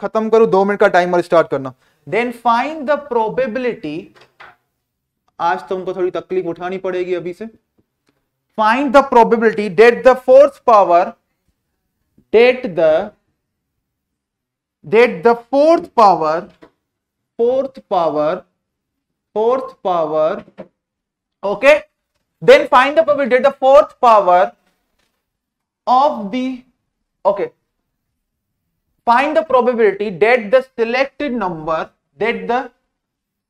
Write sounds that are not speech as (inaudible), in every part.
खत्म करो दो मिनट का टाइमर स्टार्ट करना देन फाइंड द प्रोबेबिलिटी आज तुमको तो थोड़ी तकलीफ उठानी पड़ेगी अभी से find the probability that the fourth power that the that the fourth power fourth power fourth power then find the probability that the fourth power of the okay find the probability that the selected number that the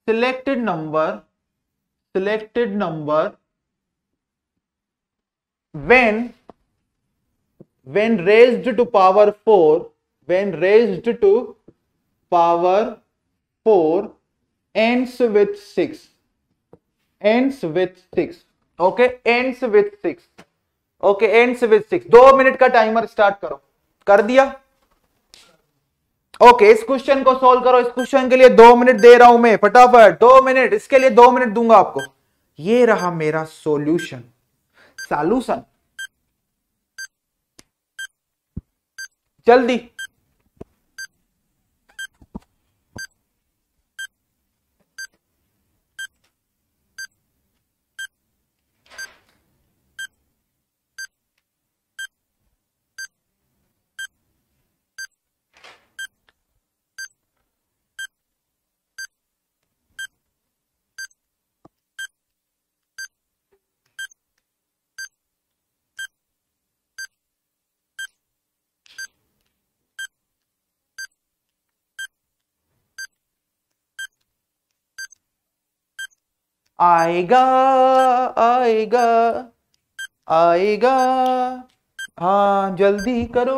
selected number selected number when when raised to power 4 when raised to power 4 ends with 6 ends with 6 okay ends with 6 okay ends with six दो minute का timer start करो कर दिया okay okay, इस question को solve करो इस question के लिए दो मिनट दे रहा हूं मैं फटाफट दो मिनट इसके लिए दो मिनट दूंगा आपको ये रहा मेरा सॉल्यूशन सॉल्यूशन जल्दी आएगा आएगा आएगा हाँ जल्दी करो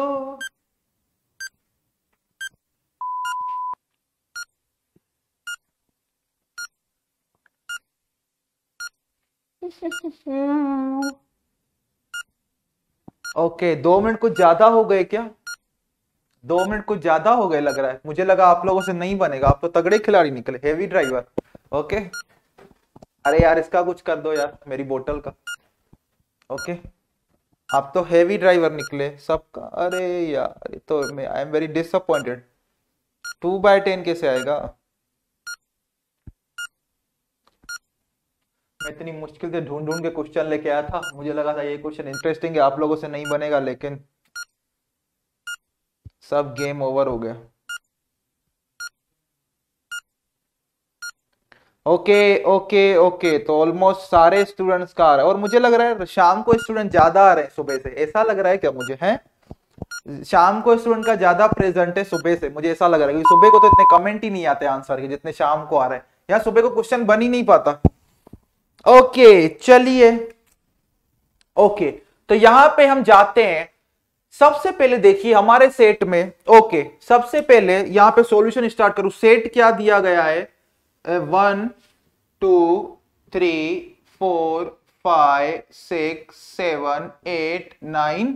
ओके okay, दो मिनट कुछ ज्यादा हो गए क्या दो मिनट कुछ ज्यादा हो गए लग रहा है मुझे लगा आप लोगों से नहीं बनेगा आप तो तगड़े खिलाड़ी निकले हेवी ड्राइवर ओके okay? अरे यार इसका कुछ कर दो यार मेरी बोतल का ओके आप तो हैवी ड्राइवर निकले सबका अरे यार तो मैं I am very disappointed two by ten कैसे आएगा मैं इतनी मुश्किल से ढूंढ ढूंढ के क्वेश्चन लेके आया था मुझे लगा था ये क्वेश्चन इंटरेस्टिंग है आप लोगों से नहीं बनेगा लेकिन सब गेम ओवर हो गया ओके ओके ओके तो ऑलमोस्ट सारे स्टूडेंट्स का आ रहा है और मुझे लग रहा है शाम को स्टूडेंट ज्यादा आ रहे हैं सुबह से ऐसा लग रहा है क्या मुझे है शाम को स्टूडेंट का ज्यादा प्रेजेंट है सुबह से मुझे ऐसा लग रहा है क्योंकि सुबह को तो इतने कमेंट ही नहीं आते आंसर के जितने शाम को आ रहे हैं यहाँ सुबह को क्वेश्चन बन ही नहीं पाता ओके चलिए ओके तो यहां पे हम जाते हैं सबसे पहले देखिए हमारे सेट में ओके सबसे पहले यहां पे सॉल्यूशन स्टार्ट करूं सेट क्या दिया गया है one two three four five six seven eight nine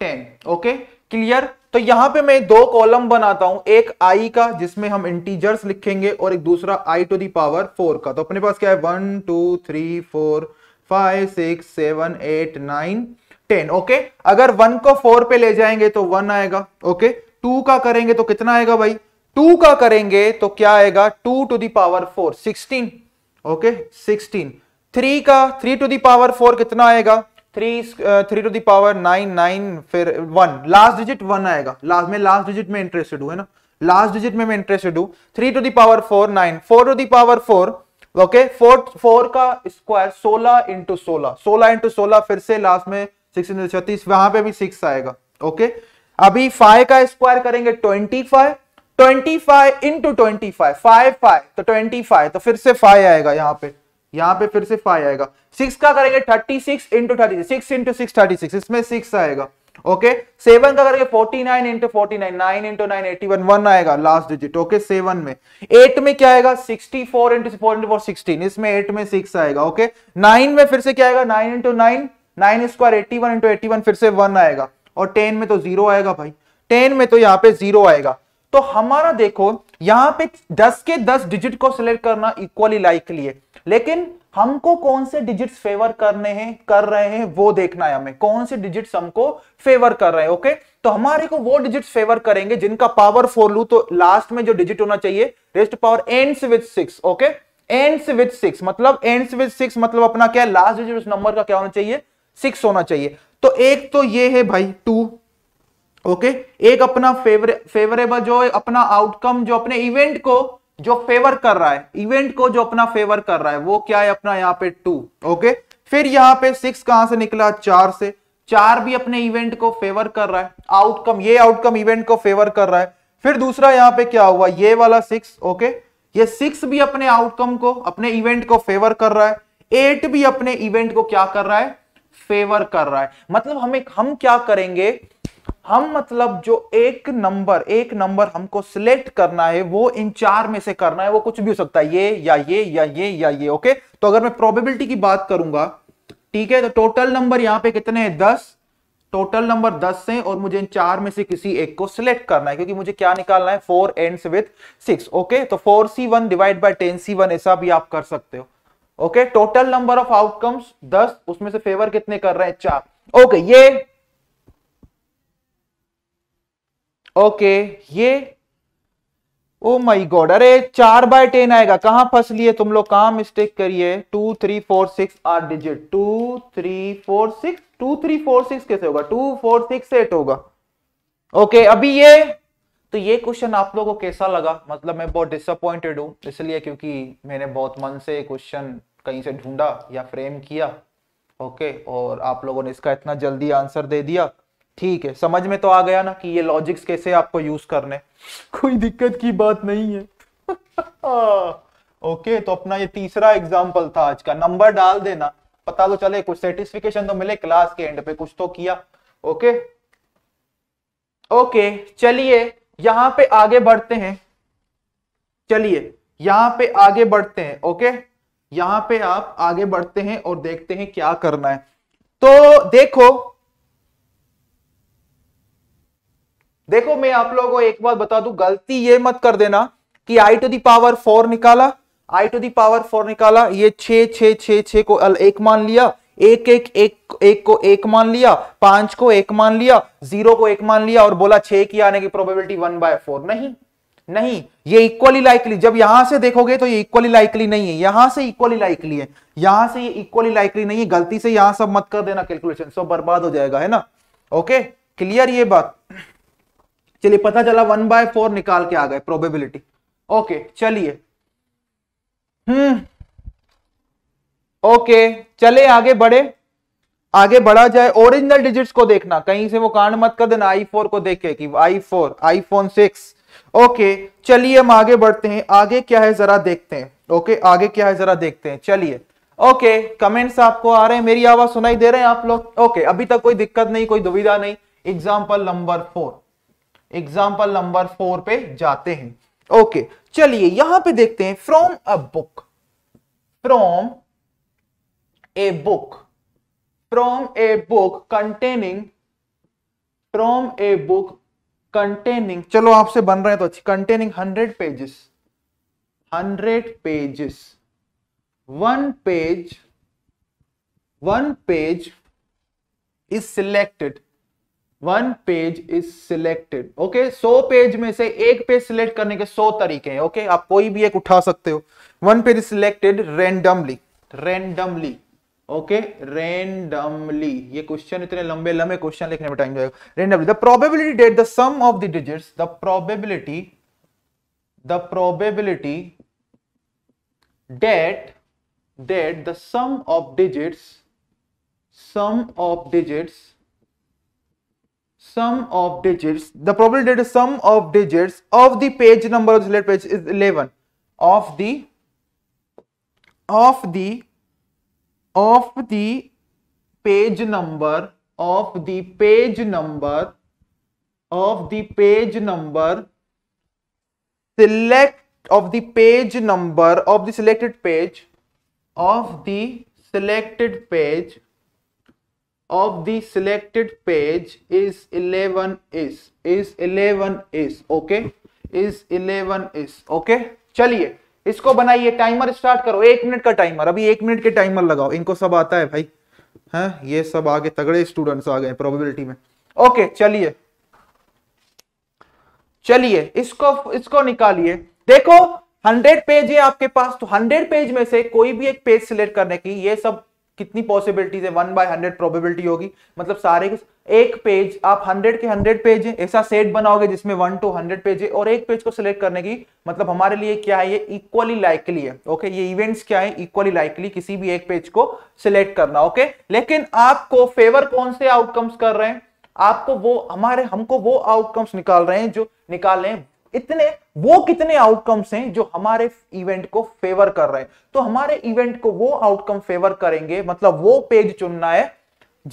ten okay clear तो यहां पे मैं दो कॉलम बनाता हूं एक आई का जिसमें हम इंटीजर्स लिखेंगे और एक दूसरा I to the power four का तो अपने पास क्या है one two three four five six seven eight nine ten okay अगर वन को फोर पे ले जाएंगे तो वन आएगा ओके okay? टू का करेंगे तो कितना आएगा भाई टू का करेंगे तो क्या आएगा two to the power four sixteen okay sixteen three का थ्री टू दावर फोर कितना आएगा three three to the power nine nine फिर वन लास्ट डिजिट वन आएगा लास्ट में लास्ट डिजिट में इंटरेस्टेड हूं है ना लास्ट डिजिट में मैं इंटरेस्टेड हूं three to the power four nine four to the power four okay four four का स्क्वायर सोलह इंटू सोलह सोलह इंटू सोलह फिर से लास्ट में सिक्स इंटू छत्तीस वहां पर भी सिक्स आएगा ओके okay? अभी फाइव का स्क्वायर करेंगे twenty five twenty five into twenty five five five तो ट्वेंटी फाइव तो फिर से फाइव आएगा यहाँ पे यहाँ पे फिर से फाइव आएगा सिक्स का करेंगे thirty six into thirty six into six thirty six इसमें सिक्स आएगा ओके सेवन का करेंगे forty nine into forty nine nine into nine eighty one one आएगा लास्ट डिजिट ओके सेवन में एट में क्या आएगा sixty four into four into four sixteen इसमें एट में सिक्स आएगा ओके नाइन में फिर से क्या आएगा nine into nine nine square eighty one into eighty one फिर से वन आएगा और टेन में तो जीरो आएगा भाई टेन में तो यहाँ पे जीरो आएगा तो हमारा देखो यहां पे 10 के 10 डिजिट को सिलेक्ट करना इक्वली लाइकली है लेकिन हमको कौन से डिजिट्स फेवर करने हैं कर रहे हैं वो देखना है हमें कौन से डिजिट्स हमको फेवर कर रहे हैं ओके तो हमारे को वो डिजिट्स फेवर करेंगे जिनका पावर फोर लू तो लास्ट में जो डिजिट होना चाहिए rest power ends with six okay ends with six मतलब एंड्स विद सिक्स मतलब अपना क्या लास्ट डिजिट उस नंबर का क्या होना चाहिए सिक्स होना चाहिए तो एक तो ये है भाई टू ओके एक अपना फेवरे फेवरेबल जो अपना आउटकम जो अपने इवेंट को जो फेवर कर रहा है इवेंट को जो अपना फेवर कर रहा है वो क्या है अपना यहाँ पे टू ओके फिर यहाँ पे सिक्स कहां से निकला चार से चार भी अपने इवेंट को फेवर कर रहा है आउटकम ये आउटकम इवेंट को फेवर कर रहा है फिर दूसरा यहाँ पे क्या हुआ ये वाला सिक्स ओके ये सिक्स भी अपने आउटकम को अपने इवेंट को फेवर कर रहा है एट भी अपने इवेंट को क्या कर रहा है फेवर कर रहा है मतलब हमें हम क्या करेंगे हम मतलब जो एक नंबर एक नंबर हमको सिलेक्ट करना है वो इन चार में से करना है वो कुछ भी हो सकता है ये या ये या ये या ये ओके तो अगर मैं प्रोबेबिलिटी की बात करूंगा ठीक है तो टोटल नंबर यहां पे कितने हैं दस टोटल नंबर दस है और मुझे इन चार में से किसी एक को सिलेक्ट करना है क्योंकि मुझे क्या निकालना है four and with six okay तो four C one divide by ten C one ऐसा भी आप कर सकते हो okay total number of outcomes दस उसमें से फेवर कितने कर रहे हैं चार ओके ये ओके ये ओ माय गॉड अरे चार बाय टेन आएगा कहां फंस लिए तुम लोग कहां मिस्टेक करिए टू थ्री फोर सिक्स आठ digit two three four six two three four six कैसे होगा टू फोर सिक्स एट होगा ओके अभी ये तो ये क्वेश्चन आप लोगों को कैसा लगा मतलब मैं बहुत डिसअपॉइंटेड हूं इसलिए क्योंकि मैंने बहुत मन से क्वेश्चन कहीं से ढूंढा या फ्रेम किया ओके और आप लोगों ने इसका इतना जल्दी आंसर दे दिया ठीक है समझ में तो आ गया ना कि ये लॉजिक्स कैसे आपको यूज करने (laughs) कोई दिक्कत की बात नहीं है ओके (laughs) तो अपना ये तीसरा एग्जाम्पल था आज का नंबर डाल देना पता तो चले कुछ सर्टिफिकेशन तो मिले क्लास के एंड पे कुछ तो किया ओके ओके चलिए यहां पे आगे बढ़ते हैं चलिए यहां पे आगे बढ़ते हैं ओके यहां पे आप आगे बढ़ते हैं और देखते हैं क्या करना है तो देखो देखो मैं आप लोगों को एक बात बता दू गलती ये मत कर देना कि I to the power four निकाला I to the power four निकाला ये छे छे छे छे को एक मान लिया एक एक एक एक को एक मान लिया पांच को एक मान लिया जीरो को एक मान लिया और बोला छे की आने की प्रोबेबिलिटी वन बाय फोर नहीं नहीं ये इक्वली लाइकली जब यहां से देखोगे तो ये इक्वली लाइकली नहीं है यहां से इक्वली लाइकली है यहां से ये इक्वली लाइकली नहीं है गलती से यहां सब मत कर देना कैलकुलेशन सब बर्बाद हो जाएगा है ना ओके क्लियर ये बात चलिए पता चला वन बाय फोर निकाल के आ गए प्रोबेबिलिटी ओके चलिए हम्म ओके चले आगे बढ़े आगे बढ़ा जाए ओरिजिनल डिजिट्स को देखना कहीं से वो कांड मत कर देना आई फोर को देखे कि I four I phone six okay चलिए हम आगे बढ़ते हैं आगे क्या है जरा देखते हैं ओके आगे क्या है जरा देखते हैं चलिए ओके कमेंट्स आपको आ रहे हैं मेरी आवाज सुनाई दे रहे हैं आप लोग ओके अभी तक कोई दिक्कत नहीं कोई दुविधा नहीं example number four example number four पे जाते हैं ओके चलिए यहां पे देखते हैं from a book from a book from a book containing from a book containing चलो आपसे बन रहे तो अच्छी containing hundred pages hundred pages one page one page is selected one page is selected okay so page में से एक page select करने के सौ तरीके हैं ओके okay? आप कोई भी एक उठा सकते हो one page is selected randomly randomly okay randomly ये क्वेश्चन इतने लंबे लंबे क्वेश्चन लिखने में टाइम जाएगा randomly the probability that the sum of the digits the probability the probability that that the sum of digits sum of digits sum of digits the probability that sum of digits of the page number of the select page is 11 of the of the of the page number of the page number of the page number select of the page number of the selected page of the selected page of the selected page is 11 is is 11 is okay is 11 is okay चलिए इसको बनाइए timer start करो एक minute का timer अभी एक minute के timer लगाओ इनको सब आता है भाई है हाँ, ये सब आगे तगड़े स्टूडेंट्स आ गए प्रोबेबिलिटी में ओके चलिए चलिए इसको इसको निकालिए देखो हंड्रेड पेज है आपके पास तो हंड्रेड पेज में से कोई भी एक पेज सिलेक्ट करने की ये सब कितनी पॉसिबिलिटीज है वन बाय हंड्रेड प्रोबेबिलिटी होगी मतलब सारे कुछ एक पेज आप हंड्रेड के हंड्रेड पेज है ऐसा सेट बनाओगे जिसमें वन टू हंड्रेड पेज है और एक पेज को सिलेक्ट करने की मतलब हमारे लिए क्या है ये इक्वली लाइकली है ओके ये इवेंट्स क्या है इक्वली लाइकली किसी भी एक पेज को सिलेक्ट करना ओके लेकिन आपको फेवर कौन से आउटकम्स कर रहे हैं आपको वो हमारे हमको वो आउटकम्स निकाल रहे हैं जो निकाल रहे हैं इतने वो कितने आउटकम्स हैं जो हमारे इवेंट को फेवर कर रहे हैं तो हमारे इवेंट को वो आउटकम फेवर करेंगे मतलब वो पेज चुनना है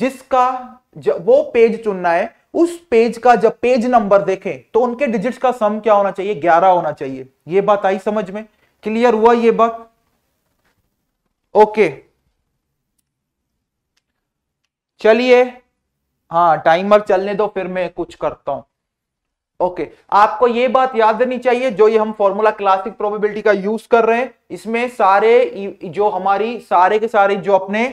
जिसका वो पेज चुनना है उस पेज का जब पेज नंबर देखें तो उनके डिजिट्स का सम क्या होना चाहिए ग्यारह होना चाहिए ये बात आई समझ में क्लियर हुआ ये बात ओके चलिए हाँ टाइमर चलने दो फिर मैं कुछ करता हूं ओके okay. आपको ये बात याद रखनी चाहिए जो ये हम फॉर्मूला क्लासिक प्रोबेबिलिटी का यूज कर रहे हैं इसमें सारे जो हमारी सारे के सारे जो अपने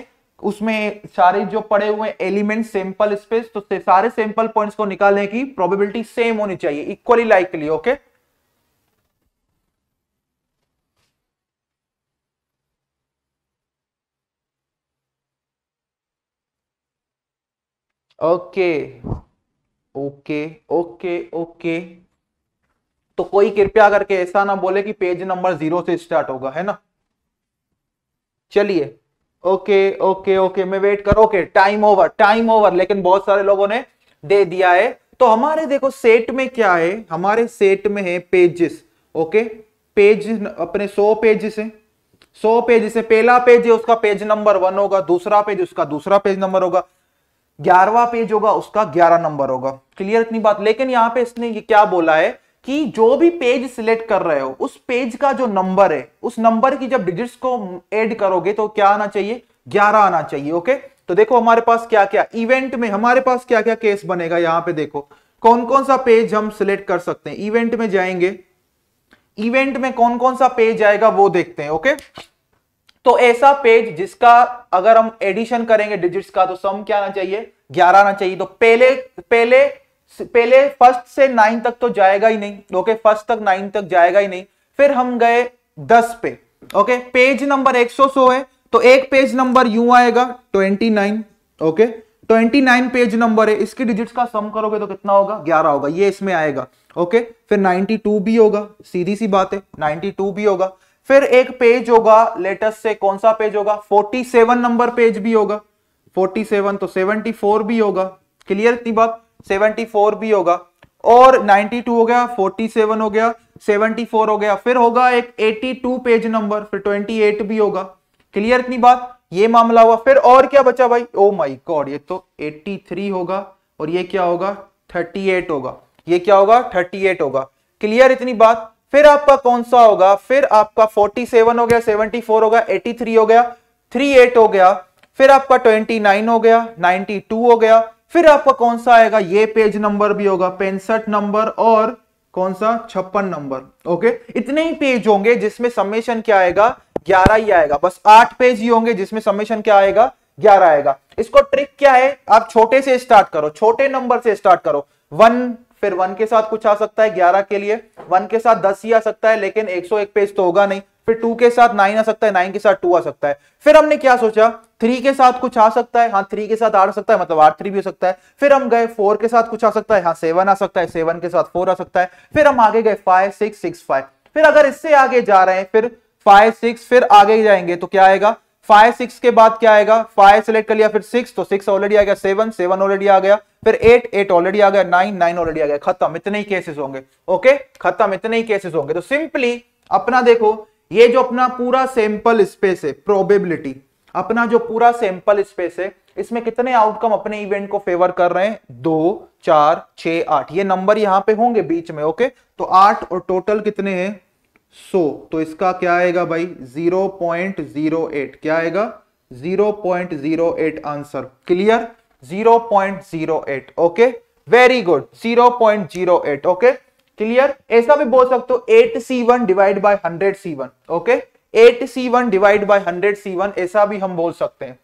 उसमें सारे जो पड़े हुए एलिमेंट सैंपल स्पेस तो से, सारे सैंपल पॉइंट्स को निकालने की प्रोबेबिलिटी सेम होनी चाहिए equally likely okay okay okay. Okay okay okay तो कोई कृपया करके ऐसा ना बोले कि पेज नंबर जीरो से स्टार्ट होगा है ना चलिए ओके ओके ओके मैं वेट करो okay time over time over लेकिन बहुत सारे लोगों ने दे दिया है तो हमारे देखो सेट में क्या है हमारे सेट में है पेजेस ओके पेज अपने सौ पेजेस हैं सौ पेज से पहला पेज है उसका पेज नंबर वन होगा दूसरा पेज उसका दूसरा पेज नंबर होगा ग्यारहवा पेज होगा उसका ग्यारह नंबर होगा क्लियर इतनी बात लेकिन यहां पे इसने ये क्या बोला है कि जो भी पेज सिलेक्ट कर रहे हो उस पेज का जो नंबर है उस नंबर की जब डिजिट्स को ऐड करोगे तो क्या आना चाहिए ग्यारह आना चाहिए ओके तो देखो हमारे पास क्या क्या इवेंट में हमारे पास क्या क्या केस बनेगा यहां पे देखो कौन कौन सा पेज हम सिलेक्ट कर सकते हैं इवेंट में जाएंगे इवेंट में कौन कौन सा पेज आएगा वो देखते हैं ओके तो ऐसा पेज जिसका अगर हम एडिशन करेंगे डिजिट्स का तो सम क्या आना चाहिए ग्यारह आना चाहिए तो पहले पहले पहले फर्स्ट से नाइन तक तो जाएगा ही नहीं ओके फर्स्ट तक नाइन तक जाएगा ही नहीं फिर हम गए दस पे ओके पेज नंबर एक सौ सो है तो एक पेज नंबर यू आएगा twenty nine okay twenty nine page number है इसके डिजिट्स का सम करोगे तो कितना होगा ग्यारह होगा ये इसमें आएगा ओके फिर नाइनटी टू भी होगा सीधी सी बात है नाइनटी टू भी होगा फिर एक पेज होगा लेटेस्ट से कौन सा पेज होगा 47 नंबर पेज भी होगा 47 तो 74 भी होगा क्लियर थी बात 74 भी होगा और 92 हो गया 47 हो गया 74 हो गया फिर होगा एक 82 पेज नंबर फिर 28 भी होगा क्लियर इतनी बात ये मामला हुआ फिर और क्या बचा भाई ओ माय गॉड ये तो 83 होगा और ये क्या होगा 38 होगा ये क्या होगा 38 होगा क्लियर इतनी बात फिर आपका कौन सा होगा फिर आपका 47 हो गया 74 हो गया 83 हो गया 38 हो गया फिर आपका 29 हो गया 92 हो गया फिर आपका कौन सा आएगा ये पेज नंबर भी होगा पैंसठ नंबर और कौन सा छप्पन नंबर ओके इतने ही पेज होंगे जिसमें समेशन क्या आएगा ग्यारह ही आएगा बस आठ पेज ही होंगे जिसमें समेशन क्या आएगा ग्यारह आएगा इसको ट्रिक क्या है आप छोटे से स्टार्ट करो छोटे नंबर से स्टार्ट करो वन फिर वन के साथ कुछ आ सकता है ग्यारह के लिए वन के साथ दस ही आ सकता है लेकिन एक सौ एक पेज तो होगा नहीं फिर टू के साथ नाइन आ सकता है नाइन के साथ टू आ सकता है फिर हमने क्या सोचा थ्री के साथ कुछ आ सकता है हाँ थ्री के साथ आठ आ सकता है मतलब आठ थ्री भी हो सकता है फिर हम गए फोर के साथ कुछ आ सकता है हाँ सेवन आ सकता है सेवन के साथ फोर आ सकता है फिर हम आगे गए फाइव सिक्स सिक्स फाइव फिर अगर इससे आगे जा रहे हैं फिर फाइव सिक्स फिर आगे जाएंगे तो क्या आएगा फाइव सिक्स के बाद क्या आएगा फाइव सेलेक्ट कर लिया फिर सिक्स तो सिक्स ऑलरेडी आ गया सेवन सेवन ऑलरेडी आ गया फिर एट एट ऑलरेडी आ गया नाइन नाइन ऑलरेडी आ गया खत्म इतने ही केसेस होंगे ओके खत्म इतने ही केसेस होंगे तो सिंपली अपना देखो ये जो अपना पूरा सैंपल स्पेस है प्रोबेबिलिटी अपना जो पूरा सैंपल स्पेस है इसमें कितने आउटकम अपने इवेंट को फेवर कर रहे हैं दो चार छ आठ ये नंबर यहां पे होंगे बीच में ओके तो आठ और टोटल कितने हैं सो तो इसका क्या आएगा भाई जीरो पॉइंट जीरो एट क्या आएगा zero point zero eight answer clear 0.08 okay very good 0.08 okay clear ऐसा भी बोल सकते हो eight C one divide by hundred C one okay eight C one divide by hundred C one ऐसा भी हम बोल सकते हैं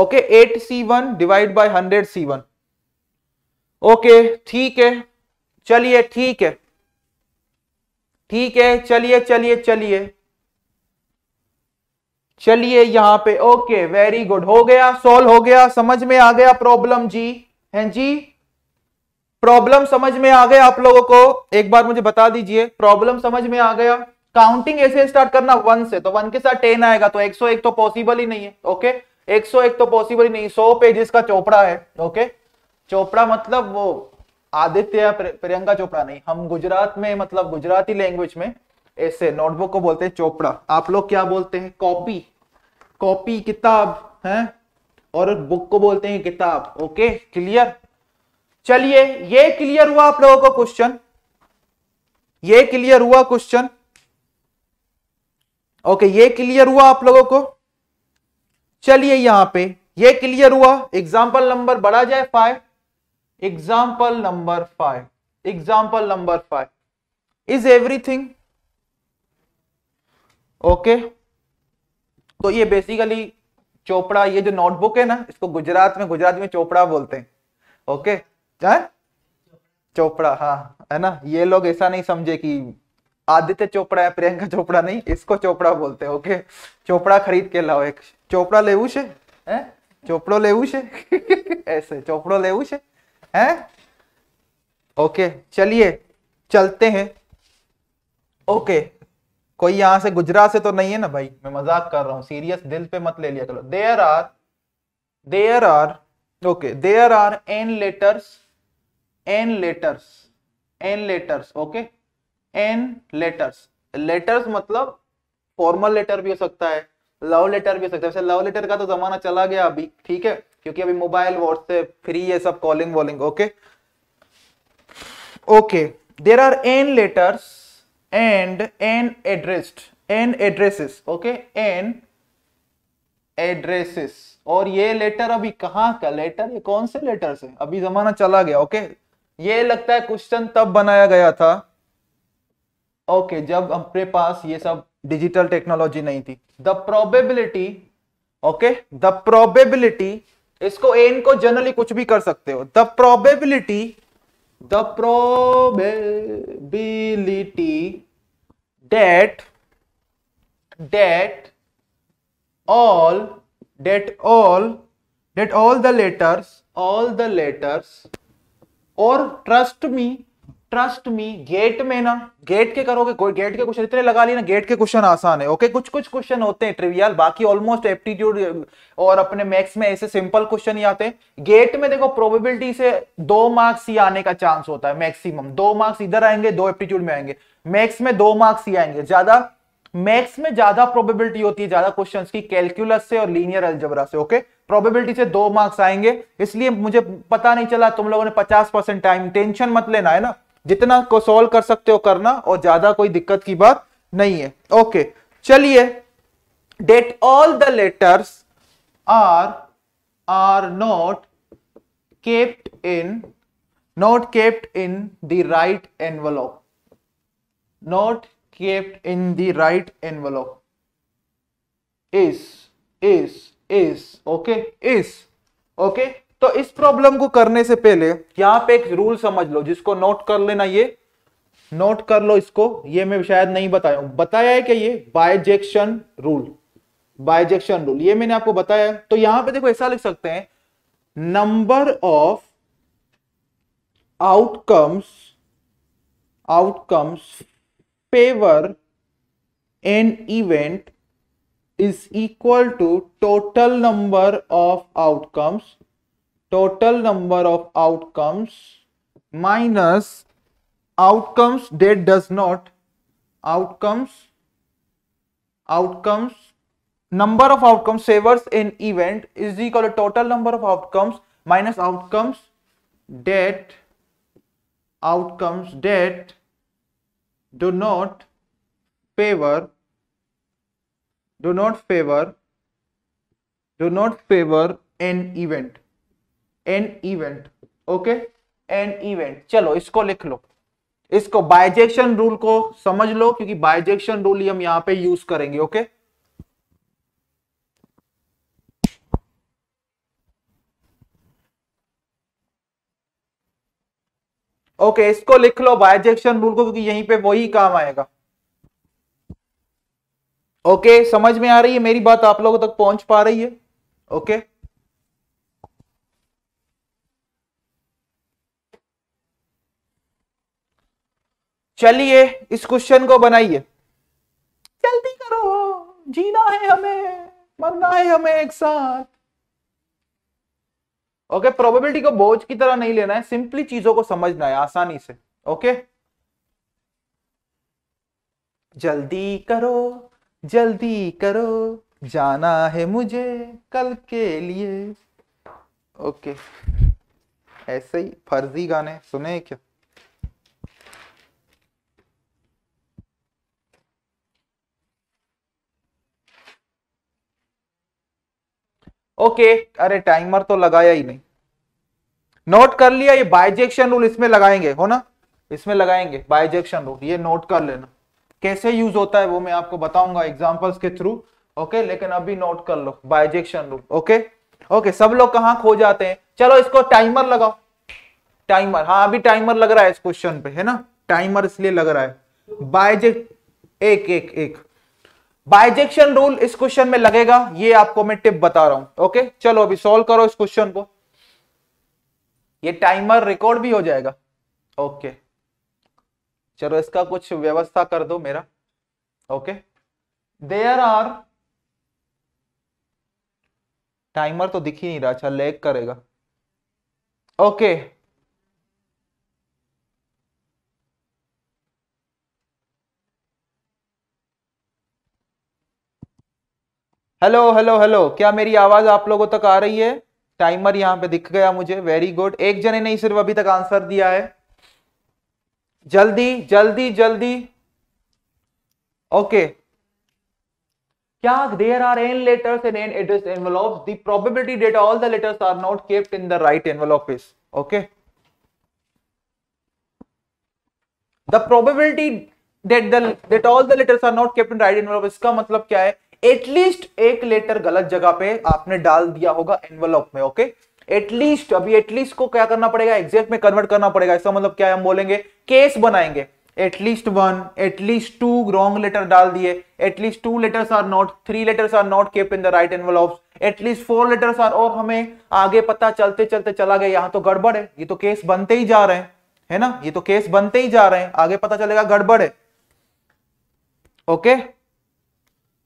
okay eight C one divide by hundred C one okay ठीक है चलिए ठीक है ठीक है चलिए चलिए चलिए चलिए यहां पे ओके वेरी गुड हो गया सॉल्व हो गया समझ में आ गया प्रॉब्लम जी हैं जी प्रॉब्लम समझ में आ गया आप लोगों को एक बार मुझे बता दीजिए प्रॉब्लम समझ में आ गया काउंटिंग ऐसे स्टार्ट करना वन से तो वन के साथ टेन आएगा तो एक सौ एक तो पॉसिबल ही नहीं है ओके एक सौ एक तो पॉसिबल ही नहीं सौ पेजेस का चोपड़ा है ओके चोपड़ा मतलब वो आदित्य या प्रियंका चोपड़ा नहीं हम गुजरात में मतलब गुजराती लैंग्वेज में ऐसे नोटबुक को बोलते हैं चोपड़ा आप लोग क्या बोलते हैं कॉपी कॉपी किताब है और बुक को बोलते हैं किताब ओके क्लियर चलिए ये क्लियर हुआ आप लोगों को क्वेश्चन ये क्लियर हुआ क्वेश्चन ओके ये क्लियर हुआ आप लोगों को चलिए यहां पे ये क्लियर हुआ एग्जाम्पल नंबर बढ़ा जाए five example number five example number five is everything okay तो ये बेसिकली चोपड़ा ये जो नोटबुक है ना इसको गुजरात में गुजरात में चोपड़ा बोलते हैं ओके है? चोपड़ा हाँ है ना ये लोग ऐसा नहीं समझे कि आदित्य चोपड़ा है प्रियंका चोपड़ा नहीं इसको चोपड़ा बोलते हैं ओके चोपड़ा खरीद के लाओ एक चोपड़ा लेव से है चोपड़ो लेव से (laughs) ऐसे चोपड़ो लेव से है ओके चलिए चलते हैं ओके कोई यहां से गुजरात से तो नहीं है ना भाई मैं मजाक कर रहा हूँ सीरियस दिल पे मत ले लिया करो there are there are okay there are n letters n letters n letters okay n letters letters मतलब फॉर्मल लेटर भी हो सकता है लव लेटर भी हो सकता है वैसे लव लेटर का तो जमाना चला गया अभी ठीक है क्योंकि अभी मोबाइल व्हाट्सएप फ्री है सब कॉलिंग वॉलिंग okay okay there are n letters and n addressed n addresses okay n addresses और ये लेटर अभी कहां का लेटर ये कौन से लेटर से अभी जमाना चला गया ओके okay? ये लगता है क्वेश्चन तब बनाया गया था ओके okay, जब अपने पास ये सब डिजिटल टेक्नोलॉजी नहीं थी the probability okay the probability इसको एन को जनरली कुछ भी कर सकते हो the probability the probability that that all that all that all the letters all the letters or trust me trust me GATE में ना गेट के करोगे गेट के क्वेश्चन इतने लगा लिए ना गेट के क्वेश्चन आसान है ओके कुछ कुछ क्वेश्चन होते हैं ट्रिवियल बाकी ऑलमोस्ट एप्टीट्यूड और अपने मैथ्स में ऐसे सिंपल क्वेश्चन ही आते हैं गेट में देखो प्रोबेबिलिटी से दो मार्क्स ही आने का चांस होता है मैक्सिमम दो मार्क्स इधर आएंगे दो एप्टीट्यूड में आएंगे मैथ्स में दो मार्क्स ही आएंगे ज्यादा मैथ्स में ज्यादा प्रोबेबिलिटी होती है ज्यादा क्वेश्चंस की कैलकुलस से और लीनियर अलजबरा से ओके प्रोबेबिलिटी से दो मार्क्स आएंगे इसलिए मुझे पता नहीं चला तुम लोगों ने 50 परसेंट टाइम टेंशन मत लेना है ना जितना को सॉल्व कर सकते हो करना और ज्यादा कोई दिक्कत की बात नहीं है ओके चलिए that all the letters are are not kept in not kept in the right envelope not kept in the right envelope is is इस ओके इस ओके तो इस प्रॉब्लम को करने से पहले यहां पे एक रूल समझ लो जिसको नोट कर लेना ये नोट कर लो इसको ये मैं शायद नहीं बताया हूं बताया है क्या ये बायजेक्शन रूल बायजेक्शन रूल ये मैंने आपको बताया है तो यहां पे देखो ऐसा लिख सकते हैं number of outcomes outcomes favour an event is equal to total number of outcomes total number of outcomes minus outcomes that does not outcomes outcomes number of outcomes savers in event is equal to total number of outcomes minus outcomes that outcomes that do not favor do not favor do not favor an event an event okay an event चलो इसको लिख लो इसको bijection rule को समझ लो क्योंकि bijection rule ही हम यहां पे यूज करेंगे ओके ओके इसको लिख लो बाइजेक्शन रूल को क्योंकि यहीं पे वही काम आएगा ओके समझ में आ रही है मेरी बात आप लोगों तक पहुंच पा रही है ओके okay? चलिए इस क्वेश्चन को बनाइए जल्दी करो जीना है हमें मरना है हमें एक साथ ओके okay, प्रोबेबिलिटी को बोझ की तरह नहीं लेना है सिंपली चीजों को समझना है आसानी से ओके okay? जल्दी करो जल्दी करो जाना है मुझे कल के लिए ओके okay. ऐसे ही फर्जी गाने सुने क्या ओके अरे टाइमर तो लगाया ही नहीं नोट कर लिया ये बाइजेक्शन रूल इसमें लगाएंगे हो ना इसमें लगाएंगे बाइजेक्शन रूल ये नोट कर लेना कैसे यूज होता है वो मैं आपको बताऊंगा एग्जाम्पल्स के थ्रू ओके लेकिन अभी नोट कर लो बाइजेक्शन रूल ओके ओके सब लोग कहां खो जाते हैं चलो इसको टाइमर लगाओ टाइमर हाँ अभी टाइमर लग रहा है इस क्वेश्चन पे है ना टाइमर इसलिए लग रहा है बाइजेक्ट एक एक एक बाइजेक्शन रूल इस क्वेश्चन में लगेगा ये आपको मैं टिप बता रहा हूं ओके चलो अभी सॉल्व करो इस क्वेश्चन को ये टाइमर रिकॉर्ड भी हो जाएगा ओके चलो इसका कुछ व्यवस्था कर दो मेरा ओके देयर आर टाइमर तो दिख ही नहीं रहा अच्छा लेग करेगा okay okay. Hello hello hello क्या मेरी आवाज आप लोगों तक आ रही है टाइमर यहां पे दिख गया मुझे वेरी गुड एक जने नहीं सिर्फ अभी तक आंसर दिया है जल्दी जल्दी जल्दी ओके क्या there are n letters and n address envelopes the probability that all the letters are not kept in the right envelope is okay the probability that the that all the letters are not kept in right envelope इसका मतलब क्या है at least एक letter गलत जगह पे आपने डाल दिया होगा एनवलॉप में ओके एटलीस्ट अभी एटलीस्ट को क्या करना पड़ेगा एग्जैक्ट में कन्वर्ट करना पड़ेगा इसका मतलब क्या है? हम बोलेंगे केस बनाएंगे at least one at least two wrong letter डाल दिए at least two letters are not three letters are not kept in the right envelopes at least four letters are और हमें आगे पता चलते चलते चला गया यहां तो गड़बड़ है ये तो केस बनते ही जा रहे हैं है ना ये तो केस बनते ही जा रहे हैं आगे पता चलेगा गड़बड़ है ओके okay?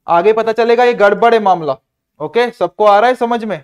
आगे पता चलेगा ये गड़बड़ है मामला ओके सबको आ रहा है समझ में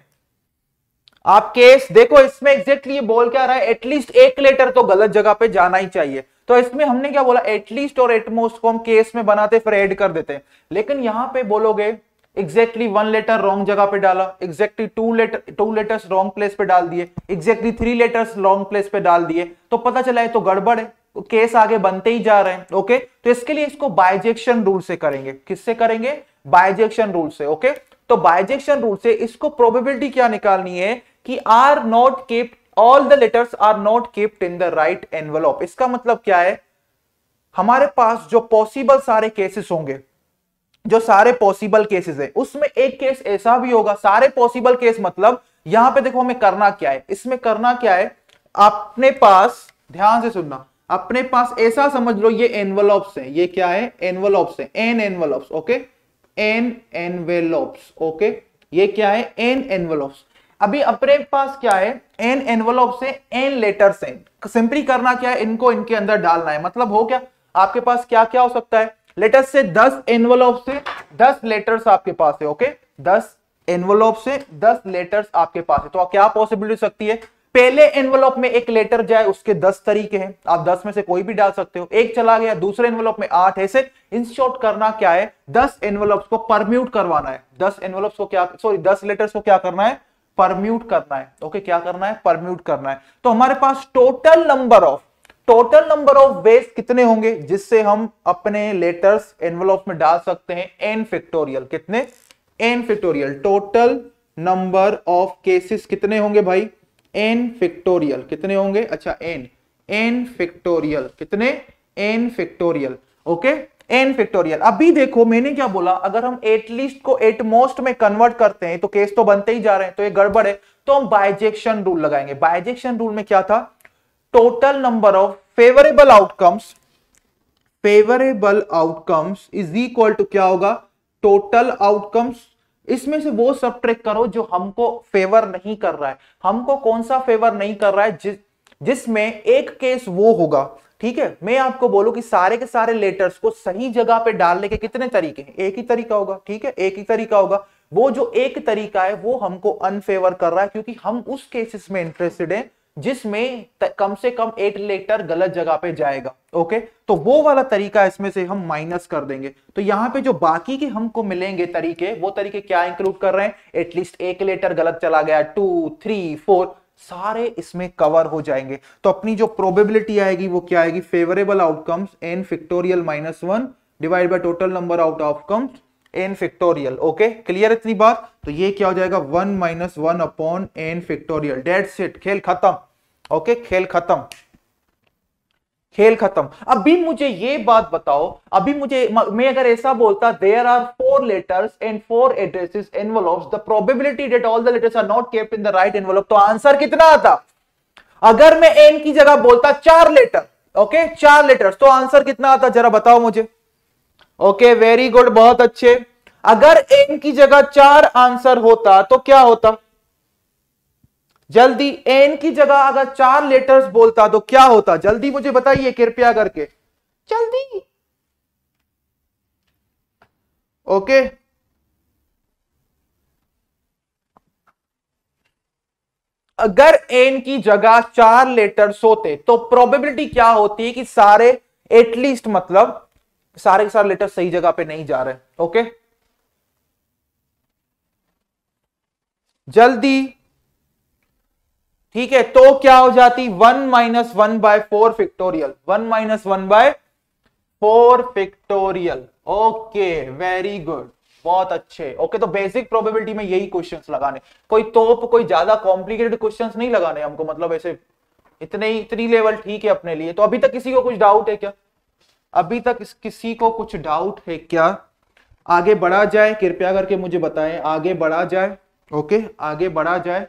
आप केस देखो इसमें एग्जैक्टली exactly बोल क्या रहा है एटलीस्ट एक लेटर तो गलत जगह पे जाना ही चाहिए तो इसमें हमने क्या बोला एटलीस्ट और एटमोस्ट को हम केस में बनाते फिर एड कर देते हैं लेकिन यहां पे बोलोगे एग्जैक्टली वन लेटर रॉन्ग जगह पे डाला exactly two letter two letters wrong place पे डाल दिए exactly three letters wrong place पे डाल दिए तो पता चला है तो गड़बड़ है केस आगे बनते ही जा रहे हैं ओके तो इसके लिए इसको बाइजेक्शन रूल से करेंगे किससे करेंगे बाइजेक्शन रूल से ओके तो बाइजेक्शन रूल से इसको प्रोबेबिलिटी क्या निकालनी है कि are not kept all the letters are not kept in the right envelope इसका मतलब क्या है हमारे पास जो पॉसिबल सारे केसेस होंगे जो सारे पॉसिबल केसेस है उसमें एक केस ऐसा भी होगा सारे पॉसिबल केस मतलब यहां पे देखो हमें करना क्या है इसमें करना क्या है अपने पास ध्यान से सुनना अपने पास ऐसा समझ लो ये एनवलॉप्स है ये क्या है एनवलॉप्स है n envelopes okay n envelopes okay ये क्या है एन एनवलॉप्स अभी अपने पास क्या है एन एनवलॉप्स है एन लेटर्स है सिंपली करना क्या है इनको इनके अंदर डालना है मतलब हो क्या आपके पास क्या क्या हो सकता है लेटर्स से दस एनवलॉप्स से दस लेटर्स आपके पास है ओके दस एनवलॉप से दस लेटर्स आपके पास है तो क्या पॉसिबिलिटी सकती है पहले एनवलॉप में एक लेटर जाए उसके दस तरीके हैं आप दस में से कोई भी डाल सकते हो एक चला गया दूसरे एनवलॉप में आठ ऐसे इन शॉर्ट करना क्या है दस एनवलॉप्स को परम्यूट करवाना है दस एनवलॉप्स को क्या सॉरी दस लेटर्स को क्या करना है परम्यूट करना है ओके क्या करना है परम्यूट करना है तो हमारे पास total number of total number of ways कितने होंगे जिससे हम अपने लेटर्स एनवलॉप में डाल सकते हैं एन फैक्टोरियल कितने n factorial total number of cases कितने होंगे भाई एन फैक्टोरियल कितने होंगे अच्छा एन एन फैक्टोरियल कितने n factorial okay n factorial अभी देखो मैंने क्या बोला अगर हम एटलीस्ट को एटमोस्ट में कन्वर्ट करते हैं तो केस तो बनते ही जा रहे हैं तो ये गड़बड़ है तो हम बाइजेक्शन रूल लगाएंगे बाइजेक्शन रूल में क्या था total number of favourable outcomes favourable outcomes is equal to क्या होगा टोटल आउटकम्स इसमें से वो सब ट्रेक करो जो हमको फेवर नहीं कर रहा है हमको कौन सा फेवर नहीं कर रहा है जिस जिसमें एक केस वो होगा ठीक है मैं आपको बोलूं कि सारे के सारे लेटर्स को सही जगह पे डालने के कितने तरीके हैं एक ही तरीका होगा ठीक है एक ही तरीका होगा वो जो एक तरीका है वो हमको अनफेवर कर रहा है क्योंकि हम उस केसेस में इंटरेस्टेड हैं जिसमें कम से कम एक लेटर गलत जगह पे जाएगा ओके तो वो वाला तरीका इसमें से हम माइनस कर देंगे तो यहाँ पे जो बाकी के हमको मिलेंगे तरीके वो तरीके क्या इंक्लूड कर रहे हैं एटलीस्ट एक लेटर गलत चला गया टू थ्री फोर सारे इसमें कवर हो जाएंगे तो अपनी जो प्रोबेबिलिटी आएगी वो क्या आएगी favourable outcomes n factorial minus one divide by total number out outcomes n factorial okay clear इतनी बात तो ये क्या हो जाएगा one minus one upon n factorial that set खेल खत्म ओके खेल खत्म खेल खत्म अभी मुझे ये बात बताओ अभी मुझे मैं अगर ऐसा बोलता there are four letters and four addresses envelopes the probability that all the letters are not kept in the right envelope तो आंसर कितना आता अगर मैं एन की जगह बोलता चार लेटर ओके चार लेटर्स तो आंसर कितना आता जरा बताओ मुझे ओके वेरी गुड बहुत अच्छे अगर एन की जगह चार आंसर होता तो क्या होता जल्दी एन की जगह अगर चार लेटर्स बोलता तो क्या होता जल्दी मुझे बताइए कृपया करके जल्दी ओके अगर एन की जगह चार लेटर्स होते तो प्रोबेबिलिटी क्या होती है कि सारे एटलीस्ट मतलब सारे के सारे लेटर्स सही जगह पे नहीं जा रहे ओके जल्दी ठीक है तो क्या हो जाती one minus one by four factorial one minus one by four factorial okay very good बहुत अच्छे ओके okay, तो बेसिक प्रोबेबिलिटी में यही क्वेश्चंस लगाने कोई तोप कोई ज्यादा कॉम्प्लिकेटेड क्वेश्चंस नहीं लगाने हमको मतलब ऐसे इतने ही इतनी लेवल ठीक है अपने लिए तो अभी तक किसी को कुछ डाउट है क्या अभी तक किसी को कुछ डाउट है क्या आगे बढ़ा जाए कृपया करके मुझे बताएं आगे बढ़ा जाए ओके okay? आगे बढ़ा जाए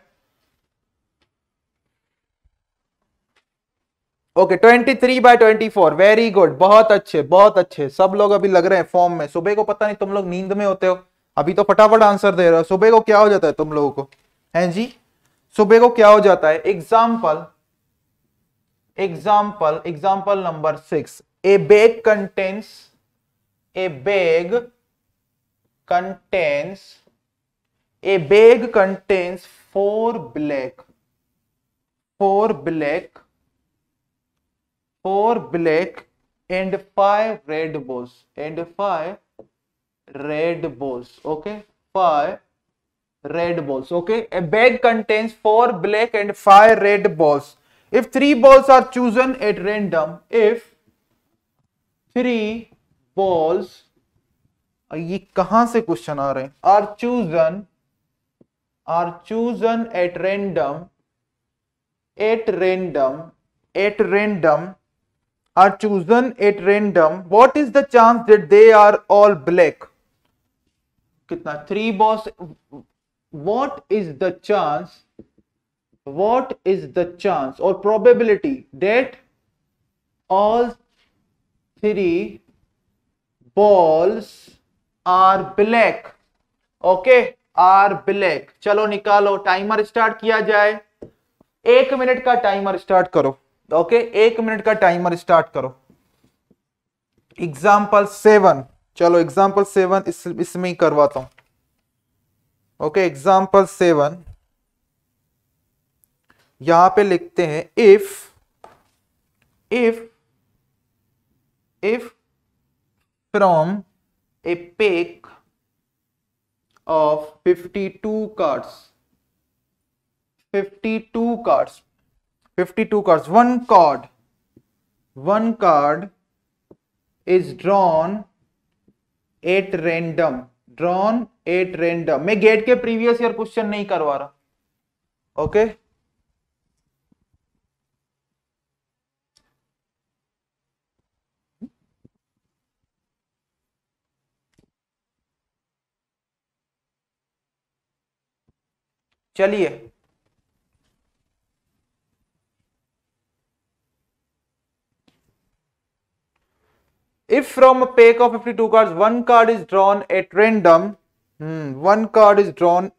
okay twenty three by twenty four very good बहुत अच्छे बहुत अच्छे सब लोग अभी लग रहे हैं फॉर्म में सुबह को पता नहीं तुम लोग नींद में होते हो अभी तो फटाफट आंसर दे रहे हो सुबह को क्या हो जाता है तुम लोगों को है जी सुबह को क्या हो जाता है example example example number six a bag contains a bag contains a bag contains four black four black four black and five red balls and five red balls okay five red balls okay a bag contains four black and five red balls if three balls are chosen at random if three balls ये कहां से question आ रहे हैं are chosen are chosen at random at random at random are chosen at random what is the chance that they are all black kitna 3 boss what is the chance what is the chance or probability that all three balls are black okay are black चलो निकालो timer start किया जाए एक minute का timer start करो okay एक minute का timer start करो एग्जाम्पल सेवन चलो एग्जाम्पल सेवन इसमें ही करवाता हूं ओके एग्जाम्पल सेवन यहां पे लिखते हैं if if if from a pack two 52 fifty 52 cards fifty two card one card one card is drawn at random drawn at random मैं गेट के प्रीवियस ईयर क्वेश्चन नहीं करवा रहा ओके चलिए If from a pack of 52 cards, one card is drawn at random, hmm, one card is drawn